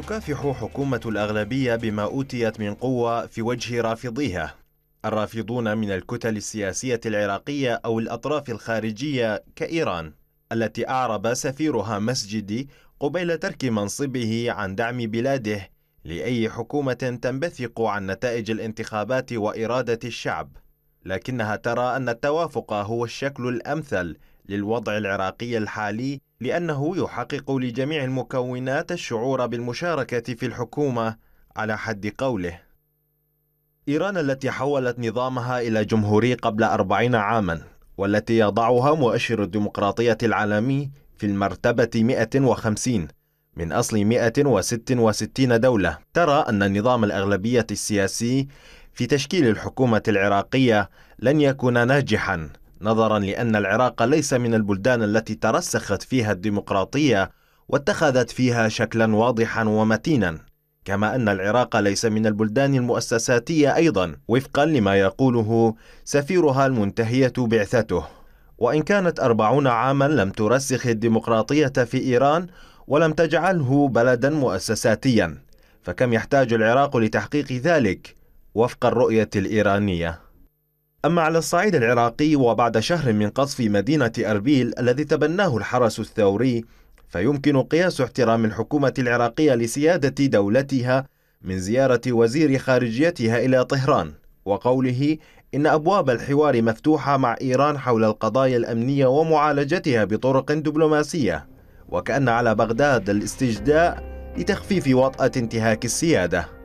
تكافح حكومة الأغلبية بما أوتيت من قوة في وجه رافضيها الرافضون من الكتل السياسية العراقية أو الأطراف الخارجية كإيران التي أعرب سفيرها مسجدي قبيل ترك منصبه عن دعم بلاده لأي حكومة تنبثق عن نتائج الانتخابات وإرادة الشعب لكنها ترى أن التوافق هو الشكل الأمثل للوضع العراقي الحالي لأنه يحقق لجميع المكونات الشعور بالمشاركة في الحكومة على حد قوله إيران التي حولت نظامها إلى جمهوري قبل أربعين عاما والتي يضعها مؤشر الديمقراطية العالمي في المرتبة 150 من أصل 166 دولة ترى أن نظام الأغلبية السياسي في تشكيل الحكومة العراقية لن يكون ناجحاً نظرا لأن العراق ليس من البلدان التي ترسخت فيها الديمقراطية واتخذت فيها شكلا واضحا ومتينا كما أن العراق ليس من البلدان المؤسساتية أيضا وفقا لما يقوله سفيرها المنتهية بعثته وإن كانت أربعون عاما لم ترسخ الديمقراطية في إيران ولم تجعله بلدا مؤسساتيا فكم يحتاج العراق لتحقيق ذلك وفق الرؤية الإيرانية أما على الصعيد العراقي وبعد شهر من قصف مدينة أربيل الذي تبناه الحرس الثوري فيمكن قياس احترام الحكومة العراقية لسيادة دولتها من زيارة وزير خارجيتها إلى طهران وقوله إن أبواب الحوار مفتوحة مع إيران حول القضايا الأمنية ومعالجتها بطرق دبلوماسية وكأن على بغداد الاستجداء لتخفيف وطأة انتهاك السيادة